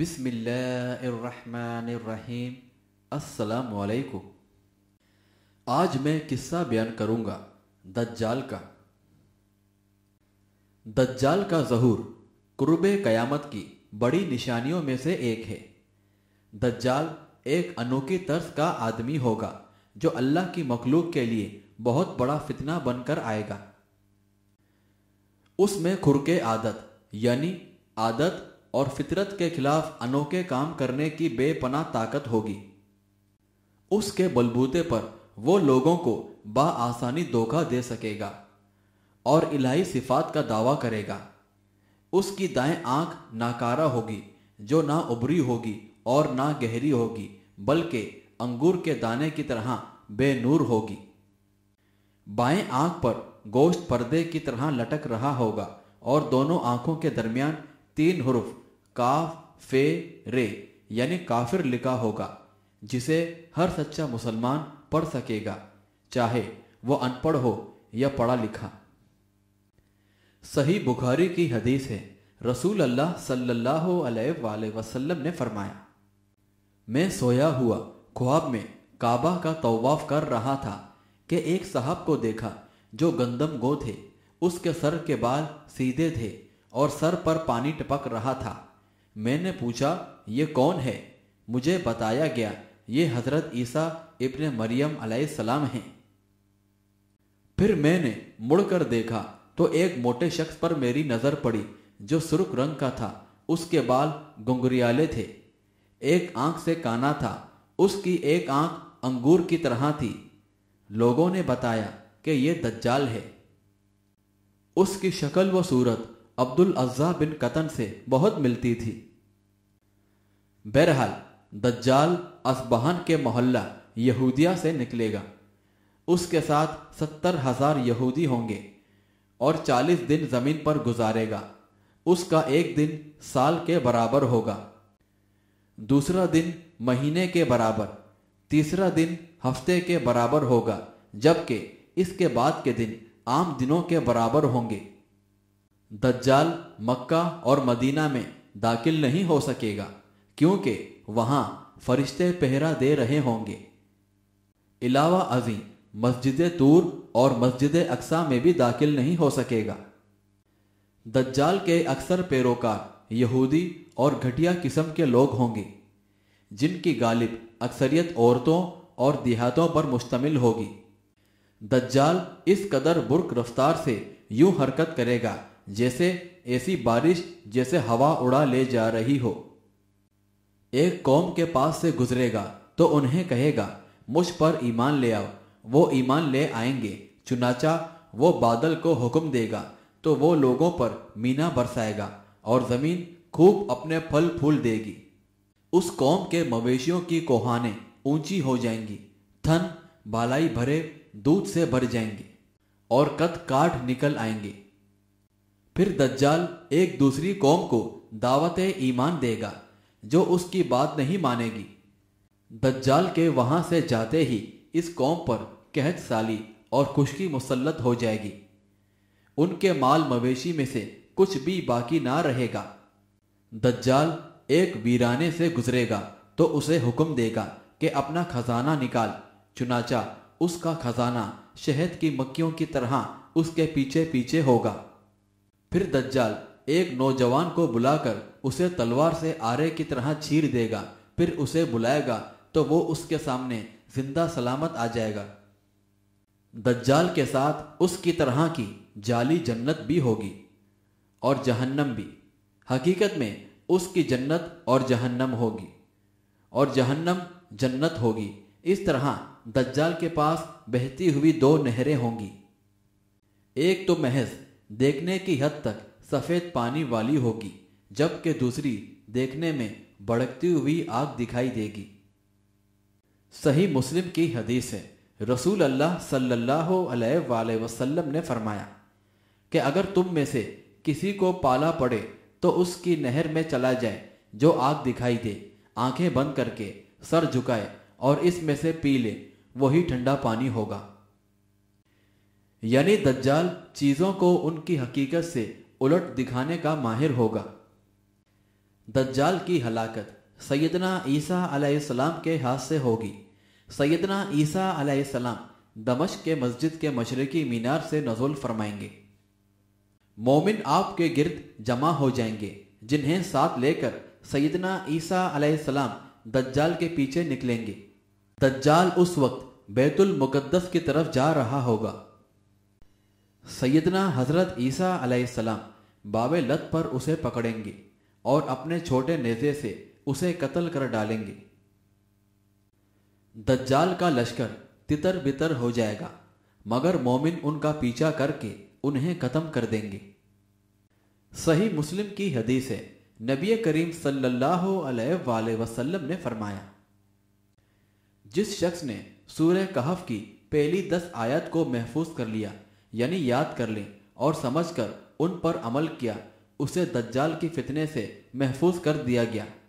बिसमीम असलकुम आज मैं किस्सा बयान करूंगा दज्जाल का दज्जाल का जहूर कुरब क़यामत की बड़ी निशानियों में से एक है दज्जाल एक अनोखी तर्ज का आदमी होगा जो अल्लाह की मखलूक के लिए बहुत बड़ा फितना बनकर आएगा उसमें खुरके आदत यानी आदत और फितरत के खिलाफ अनोखे काम करने की बेपना ताकत होगी उसके बलबूते पर वो लोगों को बासानी धोखा दे सकेगा और इलाही सिफात का दावा करेगा उसकी दाएं आंख नाकारा होगी जो ना उभरी होगी और ना गहरी होगी बल्कि अंगूर के दाने की तरह बेनूर होगी बाएं आंख पर गोश्त पर्दे की तरह लटक रहा होगा और दोनों आंखों के दरमियान तीन हरूफ काफ फे रे यानी काफिर लिखा होगा जिसे हर सच्चा मुसलमान पढ़ सकेगा चाहे वो अनपढ़ हो या पढ़ा लिखा सही बुखारी की हदीस है रसूल अल्लाह सल्लल्लाहु अलैहि वसल्लम ने फरमाया मैं सोया हुआ ख्वाब में काबा का तोवाफ कर रहा था कि एक साहब को देखा जो गंदम गो थे उसके सर के बाल सीधे थे और सर पर पानी टपक रहा था मैंने पूछा ये कौन है मुझे बताया गया ये हजरत ईसा इब्ने मरियम सलाम हैं फिर मैंने मुड़कर देखा तो एक मोटे शख्स पर मेरी नजर पड़ी जो सुर्ख रंग का था उसके बाल गुंगरियाले थे एक आंख से काना था उसकी एक आंख अंगूर की तरह थी लोगों ने बताया कि यह दज्जाल है उसकी शक्ल व सूरत अब्दुल अज्जा बिन कतन से बहुत मिलती थी बहरहाल दज्जाल असबहान के मोहल्ला यहूदिया से निकलेगा उसके साथ सत्तर हजार यहूदी होंगे और चालीस दिन जमीन पर गुजारेगा उसका एक दिन साल के बराबर होगा दूसरा दिन महीने के बराबर तीसरा दिन हफ्ते के बराबर होगा जबकि इसके बाद के दिन आम दिनों के बराबर होंगे दज्जाल मक्का और मदीना में दाखिल नहीं हो सकेगा क्योंकि वहां फरिश्ते पहरा दे रहे होंगे इलावा अजी मस्जिद तूर और मस्जिद अक्सा में भी दाखिल नहीं हो सकेगा दज्जाल के अक्सर पैरोकार यहूदी और घटिया किस्म के लोग होंगे जिनकी गालिब अक्सरियत औरतों और देहातों पर मुश्तमिल होगी दज्जाल इस कदर बुरक रफ्तार से यूं हरकत करेगा जैसे ऐसी बारिश जैसे हवा उड़ा ले जा रही हो एक कौम के पास से गुजरेगा तो उन्हें कहेगा मुझ पर ईमान ले आओ वो ईमान ले आएंगे चुनाचा वो बादल को हुक्म देगा तो वो लोगों पर मीना बरसाएगा और जमीन खूब अपने फल फूल देगी उस कौम के मवेशियों की कोहाने ऊंची हो जाएंगी थन भालाई भरे दूध से भर जाएंगे और कत काट निकल आएंगे फिर दज्जाल एक दूसरी कौम को दावत ईमान देगा जो उसकी बात नहीं मानेगी दज्जाल के वहां से जाते ही इस कौम पर कहत साली और खुशकी मुसलत हो जाएगी उनके माल मवेशी में से कुछ भी बाकी ना रहेगा दज्जाल एक वीराने से गुजरेगा तो उसे हुक्म देगा कि अपना खजाना निकाल चुनाचा उसका खजाना शहद की मक्खियों की तरह उसके पीछे पीछे होगा फिर दज्जाल एक नौजवान को बुलाकर उसे तलवार से आरे की तरह छीर देगा फिर उसे बुलाएगा तो वो उसके सामने जिंदा सलामत आ जाएगा दज्जाल के साथ उसकी तरह की जाली जन्नत भी होगी और जहन्नम भी हकीकत में उसकी जन्नत और जहन्नम होगी और जहन्नम जन्नत होगी इस तरह दज्जाल के पास बहती हुई दो नहरें होंगी एक तो महज देखने की हद तक सफ़ेद पानी वाली होगी जबकि दूसरी देखने में भड़कती हुई आग दिखाई देगी सही मुस्लिम की हदीस है रसूल अल्लाह सल्लल्लाहु अलैहि वसल्लम ने फरमाया कि अगर तुम में से किसी को पाला पड़े तो उसकी नहर में चला जाए जो आग दिखाई दे आंखें बंद करके सर झुकाए और इसमें से पी ले वही ठंडा पानी होगा यानी दज्जाल चीजों को उनकी हकीकत से उलट दिखाने का माहिर होगा दज्जाल की हलाकत सैदना ईसा अलैहिस्सलाम के हाथ से होगी सैदना ईसा अलैहिस्सलाम दमश के मस्जिद के मशरकी मीनार से नजुल फरमाएंगे मोमिन आपके गिर्द जमा हो जाएंगे जिन्हें साथ लेकर सैदना ईसा अलैहिस्सलाम दज्जाल के पीछे निकलेंगे दज्जाल उस वक्त बैतुल मुकद्दस की तरफ जा रहा होगा सैदना हज़रत ईसा अलैहिस्सलाम बाबे लत पर उसे पकड़ेंगे और अपने छोटे नेजे से उसे कत्ल कर डालेंगे दज्जाल का लश्कर तितर बितर हो जाएगा मगर मोमिन उनका पीछा करके उन्हें ख़त्म कर देंगे सही मुस्लिम की हदीस है नबी करीम सल्लल्लाहु अलैहि वसल्लम ने फरमाया जिस शख्स ने सूर्य कहफ की पहली दस आयत को महफूज कर लिया यानी याद कर लें और समझकर उन पर अमल किया उसे दज्जाल की फितने से महफूज कर दिया गया